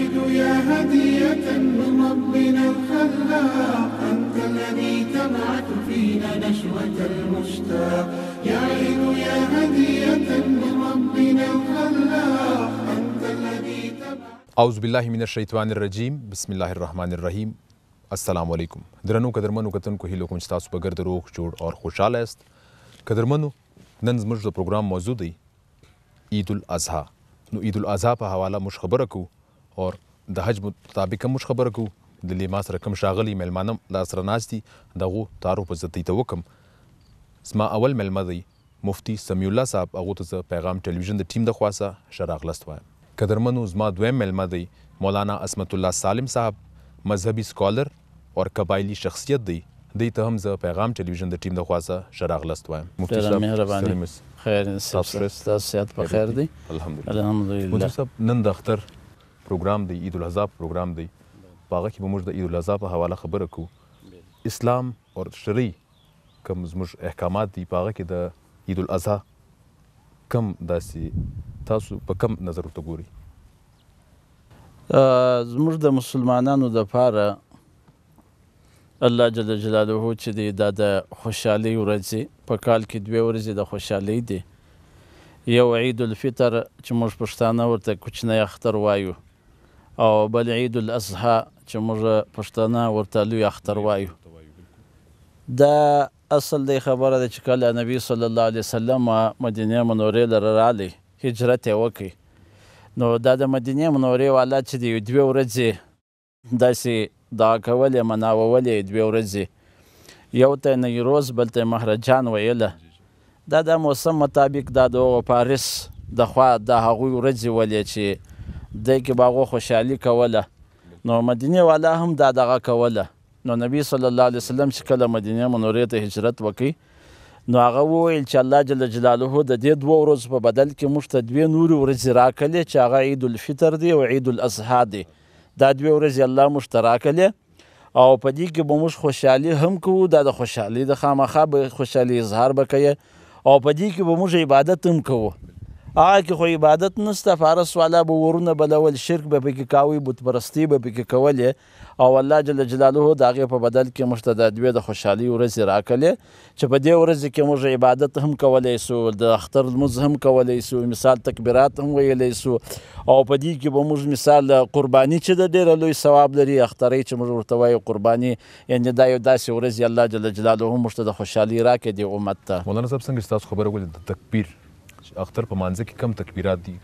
الواحد يا هدية من ربنا الخلاق أنت الذي تبعث فينا نشوة المشتاق يا عين يا هدية من ربنا الخلاق أنت الذي تبعث أعوذ بالله من الشیطان الرجیم بسم الله الرحمن الرحیم السلام علیکم درنو قدرمنو کتونکو هیلو کوم چې تاسو په ګرد روغ جوړ او خوشاله یاست قدرمنو نن زموږ د پروګرام موضوع دی عید الاضحی نو عید الاضحی په حواله موږ خبره کوو او د حج مطابق هم خبره کوو د لې ما سره کوم شاغلي میلمانه لا سره ناست دي دغو تعارف زتې ته وکم زما اول میلمه دی مفتی سمیع الله صاحب هغه ته پیغام ټلویزیون د ټیم د خواسه شراغلست وایم قدرمنو زما دویم میلمه دی مولانا اسمت الله سالم صاحب مذهبي سکالر او قبایلی شخصیت دی دې ته هم زه پیغام ټلویزیون د ټیم د خواسه شراغلست وایم مفتی صاحب مهرباني خیر تاسو صحت په خیر دی الحمدلله الحمدلله مفتی صاحب نن د اختر پروګرام دی عید الاضحی پروګرام دی په هغه کې به موږ د عید الاضحی په حواله خبره کوو اسلام او شرعي کوم زموږ احکامات دي په هغه کې د عید الاضحی کم داسې تاسو په کم نظر ورته ګوري زموږ د مسلمانانو د پاره الله جل جلاله چې دی دا د خوشحالۍ ورځې په کال کې دوه ورځې د خوشحالۍ دي یو عید الفطر چې موږ پښتانه ورته کوچنی اختر وایو او بل عید الاضحی چې موږ پښتانه ورته لوی اختر وایو دا اصل دی خبره ده چې کله نبی صلی الله علیه وسلم مدینه منورې لره رالی هجرت یې وکړ نو دا د مدینه منورې والا چې دی دوې ورځې داسې دعا کولې مناولې دوې ورځې یو ته نیروز بل ته مهرجان ویله دا د موسم مطابق دا د پاریس د خوا د هغوی ورځې ولې چې دی کې باغو خوشحالي کوله نو مدینه والا هم دا دغه کوله نو نبی صلی الله علیه وسلم چې کله مدینه منورې ته هجرت وکړي نو هغه وویل چې الله جل جلاله د دې دوه ورځو په بدل کې موږ ته دوې نورې ورځې راکړلې چې هغه عید الفطر دی او عید الاضحی دی دا دوې ورځې الله موږ ته راکړلې او په دې کې به موږ خوشحالي هم کوو دا د خوشحالي د خامخا به خوشحالي اظهار به کوي او په دې کې به موږ عبادت هم کوو هغه کې خو عبادت نشته فارس والا به ورونه بلول شرک به پکې کاوی بت پرستی به پکې کولې او الله جل جلاله د هغې په بدل کې موږ ته د دوی د خوشحالۍ ورځې راکړلې چې په دې ورځې کې موږ عبادت هم کولی سو د اختر لمونځ هم کولی سو مثال تکبیرات هم ویلی سو او په دې کې به موږ مثال قرباني چې د ډېره لوی ثواب لري اخترۍ چې موږ ورته وایو قرباني یعنې دا یو داسې ورځ الله جل جلاله موږ ته د خوشحالۍ راکړي دې امت ته مولانا صاحب څنګه چې تاسو خبره ولې د تکبیر اختر په مانځ کې کم تکبیرات دي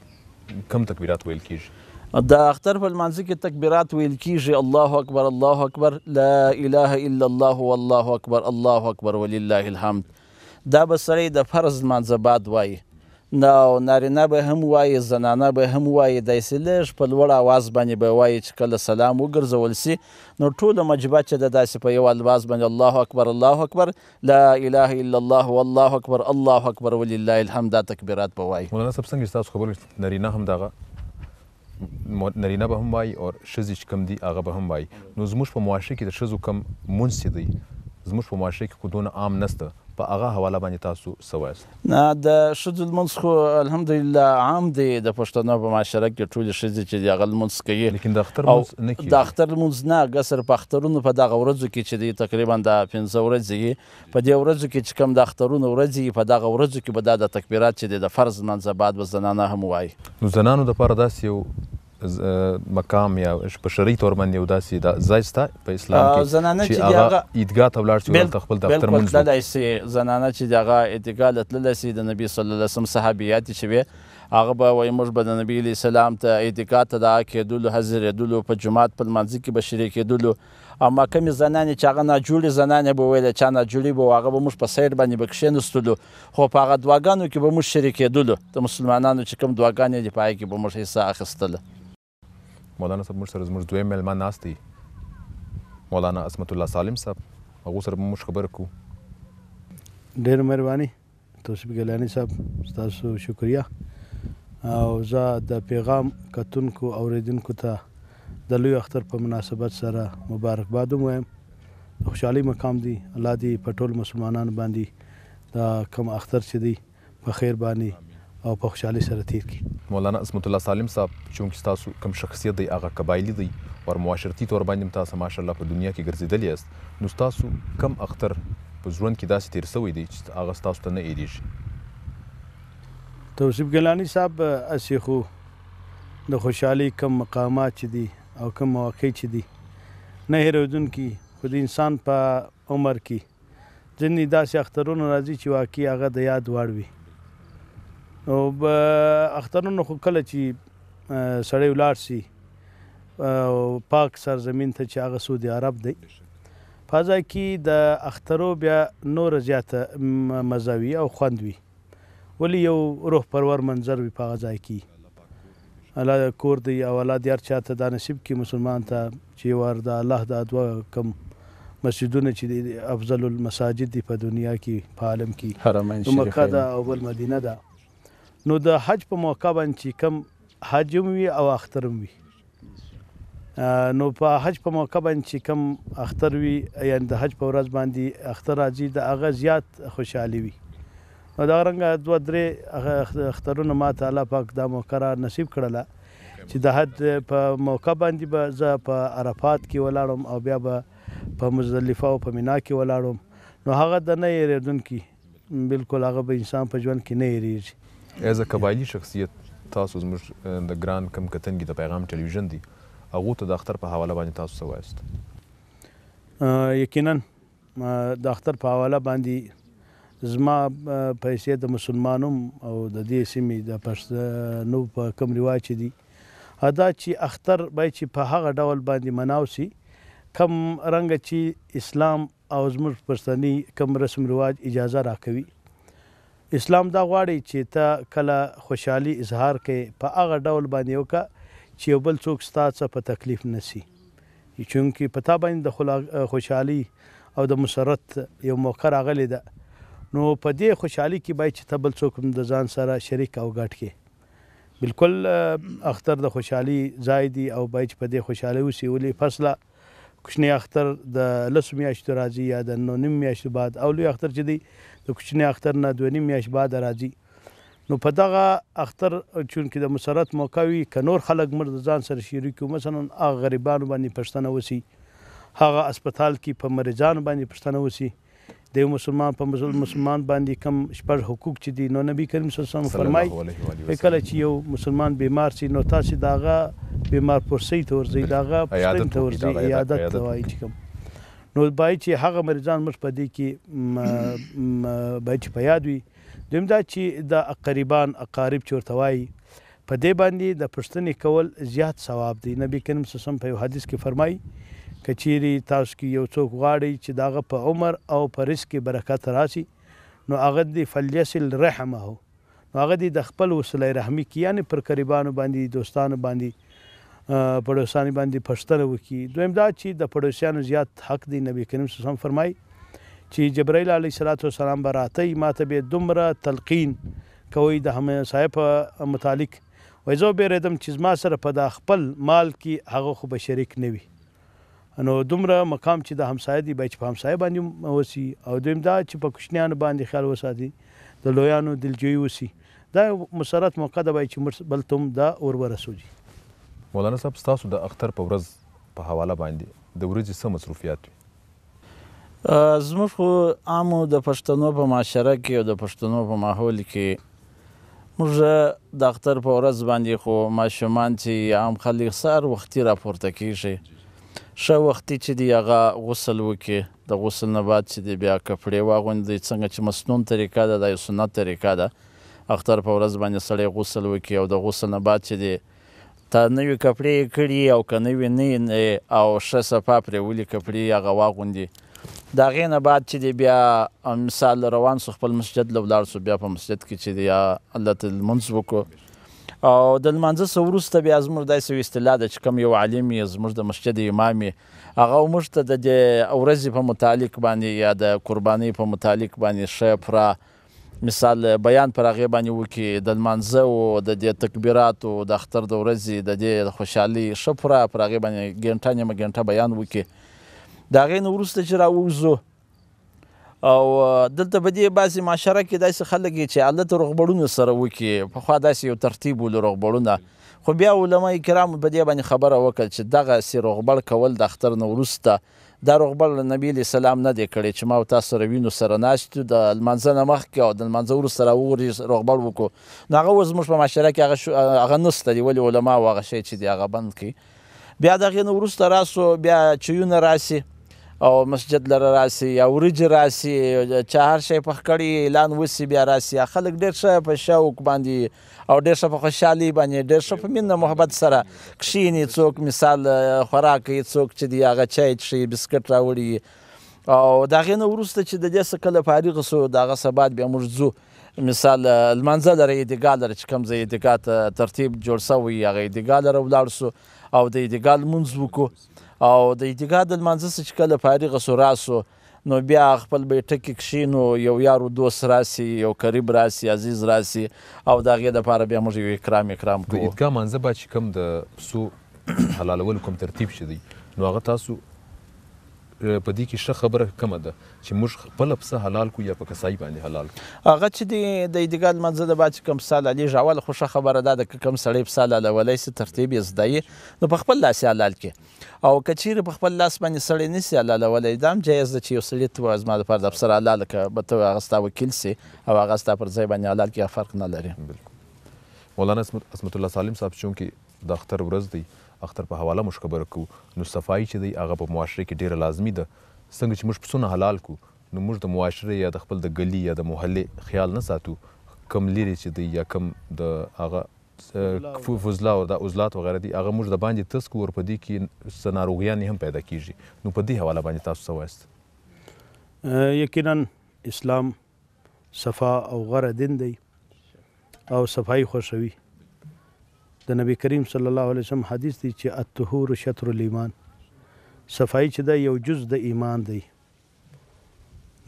کم تکبیرات ویل کیږي دا اختر په مانځ کې تکبیرات ویل کیږي الله اکبر الله اکبر لا اله الا الله والله اکبر الله اکبر ولله الحمد دا به د فرض مانځ بعد وایي نو نارینه به هم وایي زنانه به هم وایي داسې لږ په لوړ اواز باندې به وایي چې کله سلام وګرځول سي نو ټوله مجبه چې ده داسې په یو الواز باندې الله اکبر الله اکبر لا اله الا الله والله اکبر الله اکبر ولله الحمد دا تکبیرات به وایي مولانا صاحب څنګه ستاسو خبرې نارینه هم دغه نارینه به هم وایي او ښځې چې کوم دي هغه به هم وایي نو زموږ په معاشره کې د ښځو کم مونځ دی زموږ په معاشره کې خو دونه عام نسته په هغه حواله باندې تاسو سوایست نه د شذل منځ خو الحمدلله عام دی د پښتنو په معاشره کې ټول شذ چې دی غل منځ کوي لیکن د اختر منځ نه کوي د اختر منځ نه غسر په اخترونو په دغه ورځو کې چې دی تقریبا د 15 ورځې په دې ورځو کې چې کوم د اخترونو ورځې په دغه ورځو کې به د تکبیرات چې د فرض منځ بعد وزنانه هم وای نو زنانو د پاره داسې یو مقام یا په شرعي تور باندې یو داسې ځای شته په اسلام کې زنانه چې هغه عیدګاه ته ولاړ شي هلته خپل دفتر مونځ تللی سي زنانه چې د هغه عیدګاه له تللی سي د نبي صلی الله علیه وسلم صحابیات شوې هغه به وایي موږ به د نبي علیه سلام ته عیدګاه ته د هغه کېدلو حاضرېدلو په جومات په لمانځه کې به شریک کېدلو اما کمې زنانې چې هغه ناجوړې زنانې به ویلې چا ناجوړې به هغه به موږ په سیر باندې به کښېنستلو خو په هغه دعاګانو کې به موږ شریکېدلو د مسلمانانو چې کوم دعاګانې دي په هغې کې به موږ حصه اخیستله مولانا صاحب موږ سره زموږ دویم میلمه ناست دی مولانا اسمت الله سالم صاحب هغو سره به موږ خبره کوو ډېر مهرباني توصیف ګیلانی صاحب ستاسو شکریا او زه د پیغام کتونکو اوریدونکو ته د لوی اختر په مناسبت سره مبارکباد وایم خوشحالي مقام دی الله دې په ټول مسلمانانو باندې دا کم اختر چې دی په خیر باندې او په خوشحالي سره تیر کړي مولانا اسمت الله سالم صاحب چې تاسو کوم شخصیت دی هغه قبایلی دی او معاشرتي تور باندې تاسو ماشاءالله په دنیا کې ګرځیدلی یاست نو تاسو کم اختر په ژوند کې داسې تیر سوی دی چې هغه تاسو ته نه ایریږي توصیف ګلانی صاحب اسی خو د خوشحالي کم مقامات چې دي او کم مواقع چې دي نه هیرودونکي خو د انسان په عمر کې ځینې داسې اخترونه راځي چې واقعي هغه د یاد وړ وي نو اخترونو خو کله چې سړی ولاړ سي پاک سرزمین ته چې هغه سعودي عرب دی فضا کې د اخترو بیا نور زیاته مزاوي او خوند وي ولی یو روح پرور منظر وي په غزا کې الله کور دی او الله دیار چاته دا نصیب کې مسلمان ته چې وردا الله د ادوا کم مسجدونه چې افضل المساجد دی په دنیا کې په عالم کې حرمین شریفین مکه دا او المدینه ده نو د حج په موقع باندې چې کم حجم وي او اخترم وي نو په حج په موقع باندې چې کم اختر وي یعنی د حج په ورځ باندې اختر راځي د هغه زیات خوشحالي وي نو دا رنګ دوه درې اخترونه ما تعالی پاک دا موقع را نصیب کړله چې د حج په موقع باندې به زه په عرفات کې ولاړم او بیا به په مزدلفه او په مینا کې ولاړم نو هغه د نه یریدونکو بالکل هغه به انسان په ژوند کې نه یریږي ایز ا قبایلی شخصیت تاسو زموږ د ګران کم کتنګي د پیغام ټلویزیون دی هغه ته د اختر په حواله باندې تاسو څه وایست یقینا د اختر په حواله باندې زما پیسې د مسلمانوم او د دې سیمې د پښتنو په کم رواج دي ادا چې اختر بای چې په هغه ډول باندې مناوسي کم رنګ چې اسلام او زموږ پښتني کم رسم رواج اجازه راکوي اسلام دا غواړي چې ته کله خوشحالي اظهار کړې په هغه ډول باندې وکړه چې یو بل څوک ستا څه په تکلیف نسی چونکې په تا باندې د خوشحالي او د مسرت یو موقع راغلی ده نو په دې خوشحالي کې باید چې ته بل څوک هم د ځان سره شریک او ګډ کړې بالکل اختر د خوشحالي زایدي او بایچ په دې خوشاله وسی ولې فصله کوچنی اختر د لس میاشتو راځي یا د نو نیم میاشتو بعد او لوی اختر چې دی د کوچنی اختر نه دوه نیم میاشت بعد راځي نو په دغه اختر چونکې د مسرت موقع وي که نور خلک مر د ځان سره شریک مثلا هغه غریبانو باندې پښتنه وسی هغه اسپیټال کې په مریضانو باندې پښتنه وسی د یو مسلمان په مسلمان باندې کم شپږ حقوق چې دي نو نبی کریم صلی الله علیه وسلم فرمایي کله چې یو مسلمان بیمار شي نو تاسو داغه بیمار پرسي ته ورځي داغه پښتون ته ورځي عیادت ته وایي چې کوم نو باید چې هغه مریضان موږ په دې کې باید چې په یاد وي دویم دا چې د قریبان اقارب چې ورته وایي په دې باندې د پښتنې کول زیات ثواب دی نبی کریم صلی الله علیه وسلم په حدیث کې فرمایي کچيري تاسو کې یو څوک غواړي چې داغه په عمر او په رزق کې برکت راشي نو هغه دی فلیسل رحمه نو هغه دی د خپل وسله رحمی کې یعنی پر قریبانو باندې دوستانو باندې پړوسانی باندې پښتنه وکي دویم دا چې د پړوسیانو زیات حق دی نبی کریم صلی الله علیه وسلم فرمای چې جبرائیل علیه الصلاۃ والسلام براته ماته به دومره تلقین کوي د هم صاحب متعلق وای زه به ردم چې ما سره په د خپل مال کې هغه خو به شریک نه وي نو دومره مقام چې د همسایه دی بچ په همسایه باندې وسی او دویم دا چې په کوچنیانو باندې خیال وساتي د لویانو دلجوی وسی دا مسرت موقع د بای چې بل تم دا اور ورسوږي مولانا صاحب ستاسو د اختر په ورځ په حواله باندې د ورځې څه مصروفیات وي زموږ خو عامو د پښتنو په معاشره کې او د پښتنو په ماحول کې موږ د اختر په ورځ باندې خو ماشومان چې عام خلک سار وختي راپورته کیږي ښه وختي چې دی هغه غسل وکړي د غسل نه بعد چې دی بیا کپړې واغوندي څنګه چې مسنون طریقه ده د سنت طریقه ده اختر په ورځ باندې سړی غسل وکړي او د غسل نه بعد چې دی تا نوې کپړې کړي او که نوې نه او ښه صفا پرې ولي کپړې هغه واغوندي د هغې نه بعد چې دی بیا مثال روان سو خپل مسجد له ولاړ سو بیا په مسجد کې چې دی الله ته لمونځ وکړو او د لمانځه څه وروسته بیا زموږ داسې یو اصطلاح ده چې کوم یو عالم یې زموږ د مسجد امام یې هغه موږ ته د ورځې په متعلق باندې یا د قربانۍ په متعلق باندې ښه پوره مثال بیان پر هغه باندې وکي د لمانځه او د دې تکبیراتو د اختر د ورځې د دې خوشحالي شپره پر هغه باندې ګنټه نیمه ګنټه بیان وکي دا غې نو ورسته چې راوځو او دلته به دې بعضې معاشره کې داسې خلک چې هلته روغبړونه سره وکي پخوا داسې یو ترتیب ولو روغبړونه خو بیا علما کرامو په دې باندې خبره وکړه چې دغسې روغبړ کول د اختر نه وروسته دا روغبل نبی علیہ السلام نه دی کړی چې ما او تاسو سره وینو سره ناشتو د لمانځه نه مخکې او د لمانځه وروسته راوغورځي روغبل وکړو نو هغه اوس زموږ په معاشره کې هغه هغه نسته دی ولې علما او هغه شی چې دی هغه بند کړي بیا د هغې نه وروسته راسو بیا چیونه راسي او مسجد لره راسي یا ورج راسي چا هر شی پخ کړي اعلان وسی بیا راسي خلک ډېر ښه په شوق باندې او ډېر ښه په خوشحالي باندې ډېر ښه په مینه محبت سره کښینی څوک مثال خوراک یې څوک چې دی هغه چای څښي بسکټ راوړي او د هغې نه وروسته چې د دې څه کله فارغ سو د هغه سبا بیا موږ ځو مثال لمانځه لره ادعا لره چې کوم ځای ادعا ترتیب جوړ سوی هغه ادعا لره ولاړ سو او د ادعا لمونځ وکړو او د اعتقاد المنځه چې کله فارغ سوراسو نو بیا خپل بیٹه کې کښینو یو یارو دوست راسي یو قریب راسي عزیز راسي او دا غي د پاره بیا موږ یو اکرام اکرام کوو د اعتقاد منځه به چې کوم د پسو حلالول کوم ترتیب شدی نو هغه تاسو په دې کې ښه خبره کمه ده چې موږ خپل پسه حلال کو یا په کسای باندې حلال کو هغه چې دی د ایدګال منځ د باچ کم سال علي جوال خوشا خبره ده د کم سړی په سال ولې سي ترتیب یې زدای نو په خپل لاس حلال کې او کچیر په خپل لاس باندې سړی نسی حلال ولې دام جایز ده چې یو سړی ته زما د فرد افسر حلال ک به ته هغه ستا وکیل سي او هغه ستا پر ځای باندې حلال کې فرق نه لري بالکل مولانا اسمت الله سالم صاحب چون کې د اختر ورځ دی اختر په حواله موږ خبره کوو نو صفایي چې دی هغه په معاشره کې ډیره لازمي ده څنګه چې موږ پسونه حلال کو نو موږ د معاشره یا د خپل د گلی یا د محلې خیال نه ساتو کم لري چې دی یا کم د هغه فوزلا او د عضلات وغیرہ دي هغه موږ د باندې تسکو ور پدې کې سناروغیان هم پیدا کیږي نو په دې حواله باندې تاسو سوایست یقینا اسلام صفا او غره دین دی او صفای خوشوي د نبی کریم صلی الله علیه وسلم حدیث دی چې الطهور شطر الایمان صفای چې دا یو جز د ایمان دی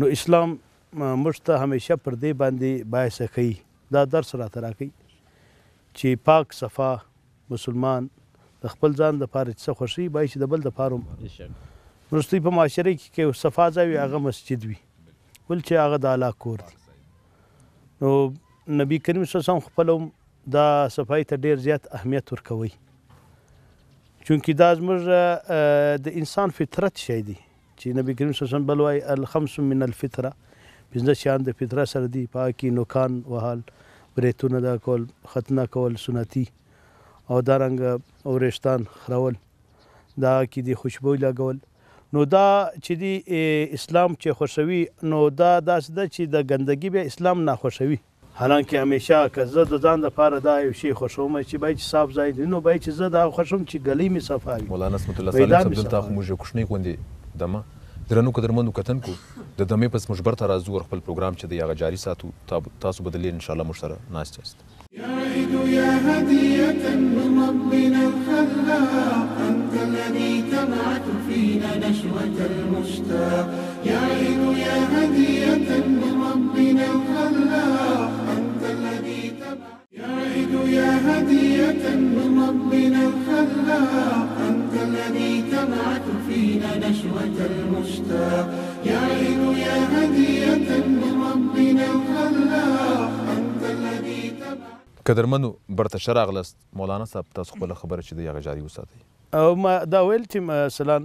نو اسلام موږ ته همیشه پر دې باندې باعث کوي دا درس راته راکوي چې پاک صفا مسلمان د خپل ځان د پاره څه خوشي بای چې د بل د پاره مرستې په معاشره کې کې صفا ځای هغه مسجد وي ول چې هغه د علاقه کور دی نو نبی کریم صلی الله علیه وسلم خپل دا صفایي ته ډیر زیات اهمیت ورکوي چونکی دا زموږ د انسان فطرت شی دی چې نبی کریم صلی الله علیه وسلم بل وايي الخمس من الفطره پنځه شیان د فطرت سره دي په کې نوکان وهل بریتونه دا کول ختنه کول سنتي او دارنګ اورشتان خرول دا کې دی خوشبو لګول نو دا چې دی اسلام چې خوشوي نو دا داس ده چې د دا غندګي به اسلام نه خوشوي حالانکه همیشه که زه د ځان لپاره دا یو شی خوښوم چې باید چې صاف ځای دی نو باید چې زه دا خوښوم چې ګلې مې صفا وي مولانا سمت الله صالح صاحب دلته خو موږ کوښنی غوندې دمه درنو قدرمنو کتونکو د دمې پس مجبر ته راځو ور خپل پروګرام چې دی هغه جاري ساتو تاسو بدلی ان شاء الله مشتره ناست یاست يا عيد يا هدية من ربنا الخلاق أنت الذي تبعث فينا نشوة المشتاق يا عيد يا هدية من المشتاق يا عين يا هدية من ربنا الخلاق أنت الذي تبع قدرمنو برته شراغلست مولانا صاحب تاسو خپل خبره چې دغه جاري وساتئ او ما دا ویل چې مثلا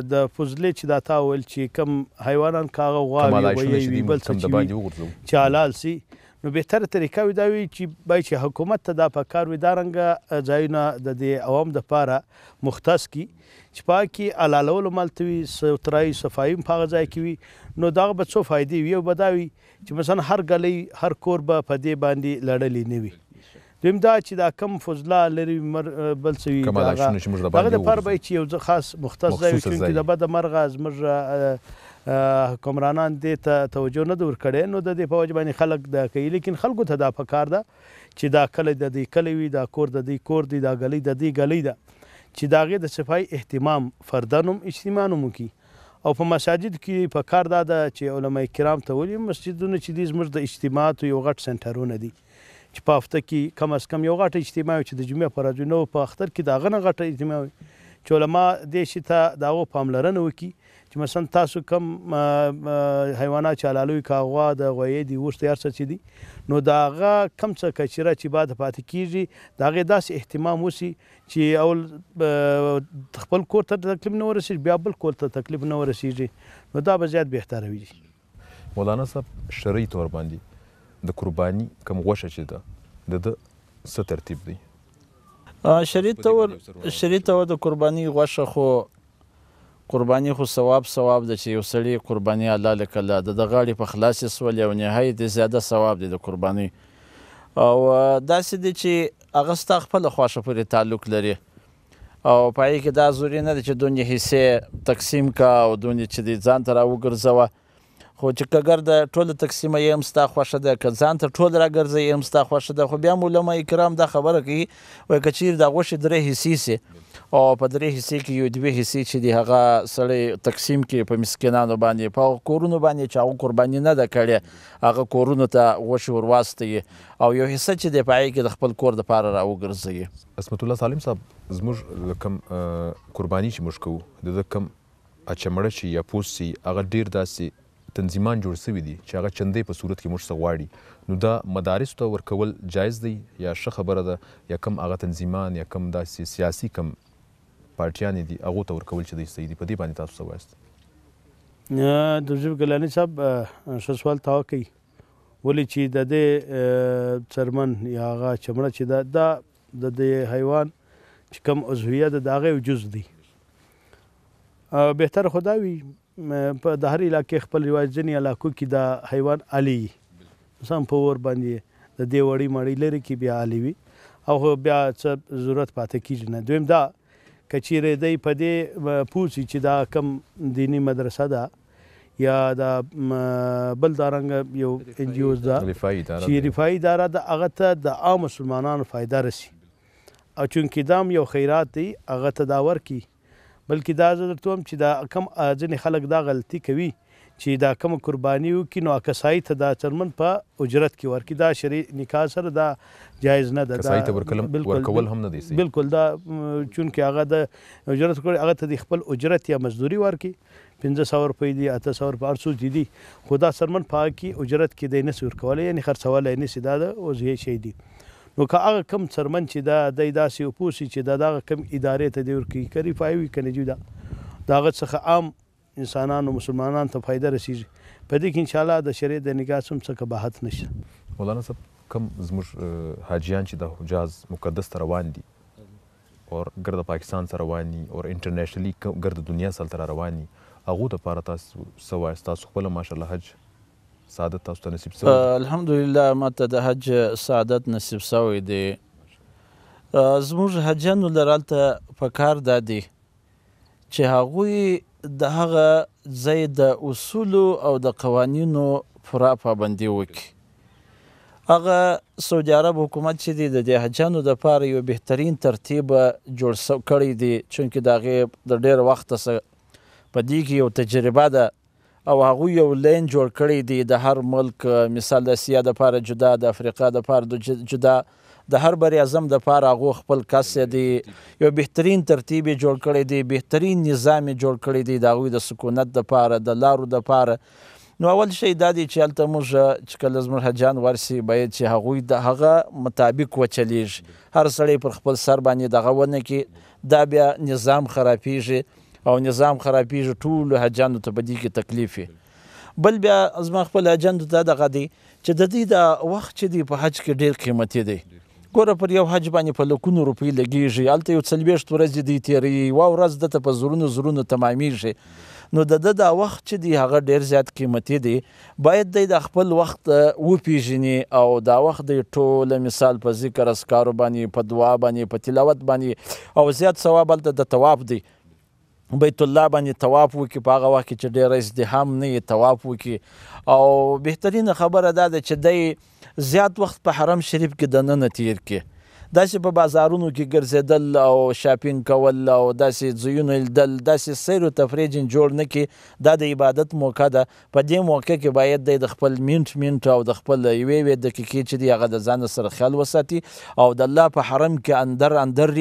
د فوزلې چې دا تا ویل چې کم حیوانان کاغه غواوي وي بل څه چې حلال سي نو بهتره طریقه وي دا وي چې باید چې حکومت ته دا په کار وي دا رنګه ځایونه د دې عوام د پاره مختص کی چې پاکي علالول ملتوي سوترای صفایي په غځای کې وي نو دا به څه فائدې وي او بداوي چې مثلا هر غلي هر کور به په دې باندې لړلې نه وي دویم دا چې دا کم فضله لري مر بل سوي هغه د پاره به چې یو خاص مختص ځای وي چې د بده مرغه از مرغه حکمرانان دې ته توجه نه دور کړي نو د دې په وجه باندې خلک د کوي لیکن خلکو ته دا پکار ده چې دا کله د دې کلی وي دا کور د دې کور دی دا غلی د دې غلی ده چې دا غي د صفای اهتمام فردانم اجتماعونو کی او په مساجد کې په کار دا ده چې علما کرام ته ولي مسجدونه چې دې زموږ د اجتماع یو غټ سنټرونه دي چې په هفته کې کم از کم یو غټه اجتماع چې د جمعې پر ورځ نو په اختر کې دا غنه غټه اجتماع چې علما دې شي ته دا و پاملرنه وکړي چې مثلا تاسو کم حیوانات چې لالوي کاغوا د غوی دی وشته یار څه دي نو داغه کم څه کچره چې بعد پاتې کیږي داغه داس اهتمام وسی چې اول خپل کور ته تکلیف نه ورسیږي بیا بل کور ته تکلیف نه ورسیږي نو دا به زیات بهتره وي مولانا صاحب شرعي تور باندې د قرباني کم غوښه چې ده د څه ترتیب دی شریط تور شریط تور د قرباني غوښه خو قرباني خو ثواب ثواب ده چې یو سړی قرباني الله لکه الله د د غاړې په خلاصې سولې او نهایت زیاده ثواب دی د قربانۍ او داسې دی چې هغه ستا خپله خواشه پورې تعلق لري او په هغې کې دا ضروري نه ده چې دونې حصې تقسیم کا او دونې چې دی ځان ته راوګرځوه خو چې کګر د ټوله تقسیمه یم ستا خوښه ده که ځان ته ټول راګرځې یم ستا خوښه ده خو بیا هم علما کرام دا خبره کوي وایي که چیرې دا غوښې درې حصې سي او په درې حصې کې یو دوې حصې چې دي هغه سړی تقسیم کړي په مسکینانو باندې په هغو کورونو باندې چې هغو قرباني نه ده کړې هغه کورونو ته غوښې ور واستوي او یو حصه چې دی په هغې کې د خپل کور دپاره را وګرځوي عصمت الله سالم صاحب زموږ کم قرباني چې موږ کوو د ده کم اچمړه چې یا پوست سي هغه ډېر داسې تنظیمان جوړ سوي دي چې هغه چندې په صورت کې موږ څه غواړي نو دا مدارس ته ورکول جایز دی یا ښه خبره ده یا کم هغه تنظیمان یا کم داسې سیاسي کم پارټیانې دي هغو ته ورکول چې دوی صحیح دي په دې باندې تاسو څه وایاست درجیب ګلانی صاحب ښه سوال تا کوي ولې چې د دې څرمن یا هغه چمړه چې دا دا د دې حیوان چې کم عضویه ده د هغې جز دی بهتر خدا وي په د هر علاقې خپل رواج جن علاقو کې د حیوان علي مثلا په ور باندې د دې وړي مړی لري کې بیا علي وي او بیا څه ضرورت پاتې کیږي نه دویم دا کچیرې دی په دې پوسی چې دا کم دینی مدرسه ده یا دا بل دارنګ یو ان جی اوز دا چې رفاهي اداره د هغه ته د عام مسلمانانو فایده رسي او چونکې دام یو خیرات دی هغه ته دا ورکي بلکې دا زه درته وایم چې دا کم ځینې خلک دا غلطي کوي چې دا کوم قرباني وکړي نو کسای ته دا چرمن په اجرت کې ورکړي دا شری نکاح سره دا جایز نه ده کسای ته ورکول هم نه دي بالکل دا چونکه هغه د اجرت کړي هغه ته خپل اجرت یا مزدوري ورکړي پنځه سوه روپۍ دي اته سوه روپۍ هر څه دي دي خو دا سرمن په هغه کې اجرت کې دی نسي ورکولی یعنې خرڅولی یې نسي دا د وضعې شی دي نو که هغه کم څرمن چې دا دی داسې وپوسي چې دا دغه کم ادارې ته دی ورکوي که ریفایي وي که نجیب ده د هغه څخه عام انسانانو مسلمانانو ته فایده رسیږي په دې کې انشاءالله د شریعت د نکاح څه هم څه قباحت نشته مولانا صاحب کم زموږ حاجیان چې د حجاز مقدس ته روان دي اور ګرد پاکستان سره روان دي اور انټرنیشنلی ګرد دنیا سره روان دي هغو د پاره تاسو سوای تاسو خپل ماشاءالله حج سعادت تاسو ته نصیب شوی الحمدلله ماته د حج سعادت نصیب شوی دی زموږ حجانو لرالته په کار دادي چې هغوی د هغه ځای د اصولو او د قوانینو پوره پابندي وکړي هغه سعودي عرب حکومت چې دی د دې حجانو دپاره یو بهترین ترتیب جوړ کړی دی چونکې د هغې د ډېر وخت څخه په دې کې یو تجربه ده او هغه یو لین جوړ کړی دی د هر ملک مثال د سیا د پاره جدا د افریقا د پاره جدا د هر بری اعظم د پاره هغه خپل کس دی یو بهترین ترتیب جوړ کړی دی بهترین نظام جوړ کړی دی د هغه د سکونت د پاره د لارو د پاره نو اول شی دا دی چې الته موږ چې کله زموږ حجان ورسي باید چې هغوی د هغه مطابق وچلیږي هر سړی پر خپل سر باندې دغه ونه کې دا بیا نظام خرابیږي او نظام خرابېږي ټولو حاجیانو ته په دې کې تکلیف وي بل بیا زما خپل حاجیانو ته دغه دی چې د دې د وخت چې دی په حج کې ډېر قیمتي دی ګوره پر یو حج باندې په لکونو روپۍ لګېږي هلته یو څلوېښت ورځې دی تېروي یوه ورځ دته په زرونو زرونو تمامېږي نو د د دا وخت چې دی هغه ډیر زیات قیمتي دی باید د خپل وخت وپیژني او دا وخت د ټوله مثال په ذکر اسکارو باندې په دعا باندې په تلاوت باندې او زیات ثواب د تواب دی بیت الله باندې طواف وکړي په هغه وخت کې چې ډېر ازدحام نه وي طواف وکړي او بهترینه خبره دا ده چې دی زیات وخت په حرم شریف کې دننه تیر کړي داسې په بازارونو کې ګرځېدل او شاپینګ کول او داسې ځایونه لیدل داسې سیر او تفریح جوړ نه کې دا د عبادت موقع ده په دې موقع کې باید د خپل منټ منټ او د خپل یوې یوې دقیقې چې دی هغه د ځان سره خیال وساتي او د الله په حرم کې اندر اندر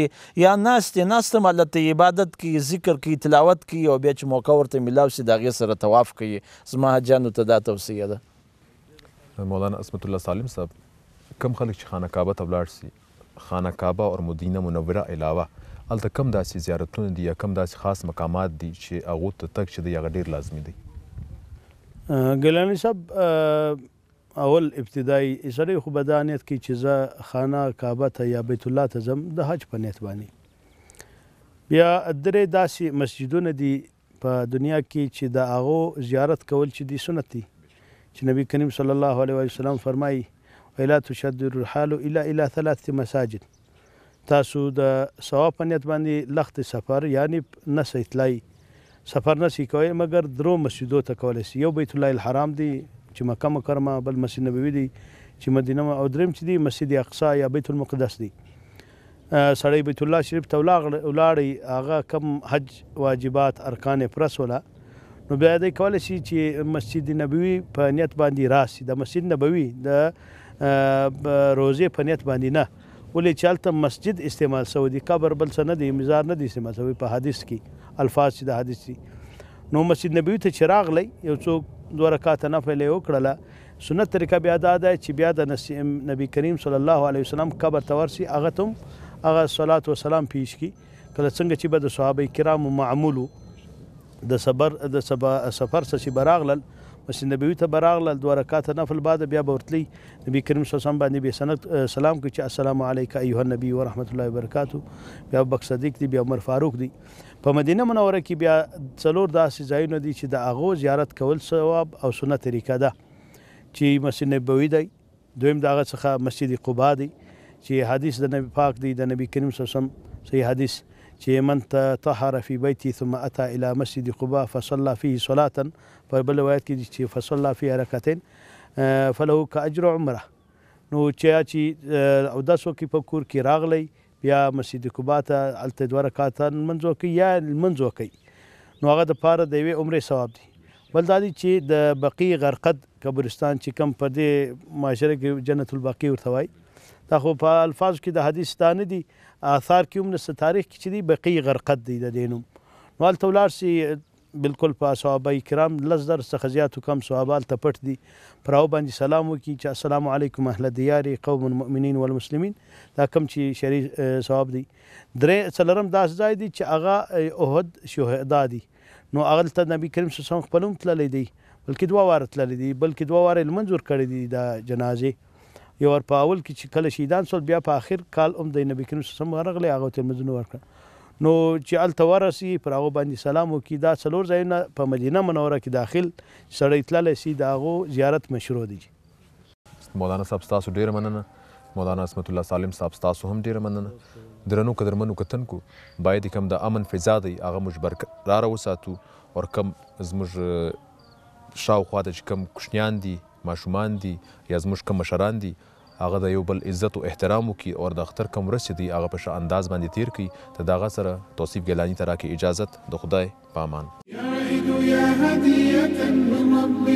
یا ناستې ناستم هلته عبادت کې ذکر کې تلاوت کې او بیا چې موقع ورته میلاو شي د هغې سره طواف کوي زما حجانو ته دا توصیه ده مولانا اسمت الله سالم صاحب کم خلک چې خانه کعبه ته ولاړ سي خانه کعبه او مدینه منوره علاوه هلته کم داسې زیارتونه دي یا کم داسې خاص مقامات دي چې هغو ته تګ چې دی هغه ډېر لازمي دی ګیلانی صاحب اول ابتدایي سړی خو به دا نیت کوي چې زه خانه کعبه ته یا بیت الله ته ځم د حج په نیت باندې بیا درې داسې مسجدونه دي په دنیا کې چې د هغو زیارت کول چې دی سنت دی چې نبی کریم صلی الله علیه وسلم فرمایي ولا تشد الرحال الا الى ثلاث مساجد تاسو د ثواب په نیت باندې لخت سفر یعنی نس اطلاعي سفر نسی کوي مګر درو مسجدو ته کول سي یو بیت الله الحرام دی چې مکه مکرمه بل مسجد نبوي دی چې مدینه او دریم چې دی مسجد اقصا یا بیت المقدس دی سړی بیت الله شریف ته ولاړی هغه کم حج واجبات ارکان پرس ولا نو بیا د کول شي چې مسجد نبوي په نیت باندې راسي د مسجد نبوي د روزې په نیت باندې نه ولې چې هلته مسجد استعمال سوی دی قبر بل څه نه دی مزار نه دی استعمال سوی په حدیث کې الفاظ چې د حدیث دي نو مسجد نبوي ته چې راغلی یو څوک دوه رکعاته نفل یې وکړله سنت طریقه بیا دا ده چې بیا د نبی کریم صلی الله علیه وسلم قبر ته ورسي هغه ته هم هغه صلات وسلام پیش کی کله څنګه چې به د صحابه کرامو معمولو د سفر د سفر څخه براغلل مسجد نبوي ته براغله دوه رکعاته نفل بعد بیا بورتلی نبی کریم صلی الله علیه وسلم باندې به سنت سلام کوي چې السلام علیک ایها النبی ورحمت الله وبرکاتو بیا بک صدیق دی بیا عمر فاروق دی په مدینه منوره کې بیا څلور داسې ځایونه دي چې د اغو زیارت کول ثواب او سنت طریقه ده چې مسجد نبوي دی دویم دغه څخه مسجد قباء دی چې حدیث د نبی پاک دی د نبی کریم صلی الله علیه وسلم صحیح حدیث چې من طهر فی بیتی ثم اتى الى مسجد قباء فصلى فيه صلاه په بل روایت کې چې فصلا فی حرکتین فله کاجر عمره نو چې چې او داسو کې په کور کې راغلی بیا مسجد کوبا ته الته دوه رکعات منځو کې یا منځو کې نو هغه د پاره د وی عمره ثواب دی بل دا دی چې د بقی غرقد قبرستان چې کم پر دې معاشره کې جنت البقی ورته وای دا خو په الفاظ کې د حدیث ستانه دي آثار کې هم نه تاریخ کې چې دی بقی غرقد دی د دینوم نو هلته ولاړ سي بالکل په صحابه کرام لز در څخه زیاتو کم صحابه هلته پټ دي پر هغو باندې سلام وکړي چې السلام علیکم اهل دیار قوم المؤمنین والمسلمین دا کم چې شری صحاب دي درې څلرم داس ځای دي چې هغه احد شهدا دي نو هغه ته نبی کریم صلی الله علیه وسلم خپل هم تللی دی بلکې دوه واره تللی دی بلکې دوه واره منظور کړی دی د جنازې یو ور په اول کې چې کله شهیدان سول بیا په آخر کال هم د نبی کریم صلی الله علیه وسلم ورغلی هغه ته مزنو ورکړ نو چې الته ورسي پر هغه باندې سلام وکي دا څلور ځایونه په مدینه منوره کې داخل سړی تللی سي د هغو زیارت مشروع دی مولانا صاحب ستاسو ډېره مننه مولانا عصمت الله سالم صاحب ستاسو هم ډېره مننه درنو قدرمنو کتونکو باید کم د امن فضا دی هغه موږ برقراره وساتو او کم زموږ شاوخوا ته چې کم کوچنیان دي ماشومان دي یا زموږ کم مشران دي هغه د یو بل عزت او احترام وکړي او د اختر کوم ورځ چې دی هغه په ښه انداز باندې تیر کړي ته د هغه سره توصیف ګیلاني ته راکړي اجازت د خدای په امان یا هدیه من ربک